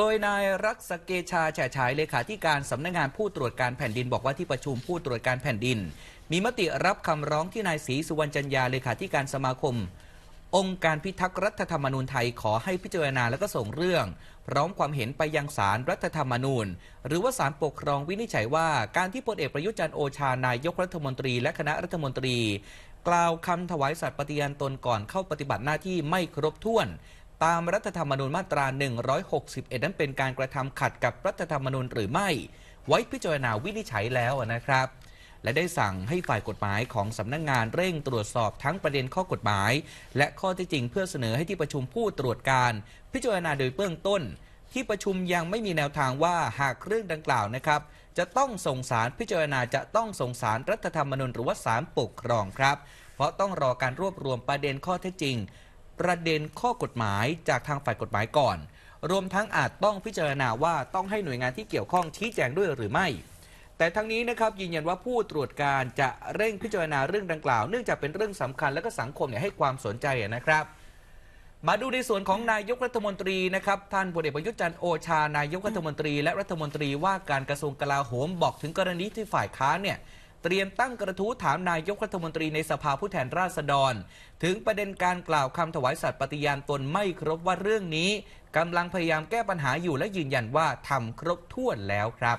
โดยนายรักษเกชาแฉฉายเลขาธิการสำนักงงานผู้ตรวจการแผ่นดินบอกว่าที่ประชุมผู้ตรวจการแผ่นดิน มีมติรับคำร้องที่นายศรีสุวรรณจันยาเลขาธิการสมาคม องค์การพิทักษ์รัฐธรรมนูญไทยขอให้พิจารณาและก็ส่งเรื่อง พร้อมความเห็นไปยังศาลรรัฐธรรมนูญ หรือว่าศาลปกครองวินิจฉัยว่าการที่พลเอกประยุทธ์จันโอชานายกรัฐมนตรีและคณะรัฐมนตรี กล่าวคำถวายสัตย์ปฏิญาณตนก่อนเข้าปฏิบัติหน้าที่ไม่ครบถ้วนตามรัฐธรรมนูญมาตรา 161 นั้นเป็นการกระทำขัดกับรัฐธรรมนูญหรือไม่ ไว้พิจารณาวินิจฉัยแล้วนะครับ และได้สั่งให้ฝ่ายกฎหมายของสำนักงงานเร่งตรวจสอบทั้งประเด็นข้อกฎหมาย และข้อที่จริงเพื่อเสนอให้ที่ประชุมผู้ตรวจการ พิจารณาโดยเบื้องต้น ที่ประชุมยังไม่มีแนวทางว่าหากเรื่องดังกล่าวนะครับ จะต้องส่งสารพิจารณาจะต้องส่งสารรัฐธรรมนูญหรือว่าสารปกครองครับ เพราะต้องรอการรวบรวมประเด็นข้อเท็จจริงประเด็นข้อกฎหมายจากทางฝ่ายกฎหมายก่อน รวมทั้งอาจ ต้องพิจารณาว่าต้องให้หน่วยงานที่เกี่ยว ข้องชี้แจงด้วยหรือไม่ แต่ทั้งนี้นะครับยืนยันว่าผู้ตรวจการจะเร่งพิจารณาเรื่องดังกล่าวเนื่องจากเป็นเรื่องสำคัญและก็ สังคมเนี่ยให้ความสนใจนะครับ มาดูในส่วนของนายกรัฐมนตรีนะครับท่านพลเอกประยุทธ์จันโอชานายกรัฐมนตรีและรัฐมนตรี ว่าการกระทรวงกลาโหมบอกถึงกรณีที่ฝ่ายค้านเนี่ยเตรียมตั้งกระทู้ถามนายกรัฐมนตรีในสภาผู้แทนราษฎร ถึงประเด็นการกล่าวคำถวายสัตย์ปฏิญาณตนไม่ครบว่าเรื่องนี้ กำลังพยายามแก้ปัญหาอยู่และยืนยันว่าทำครบถ้วนแล้วครับ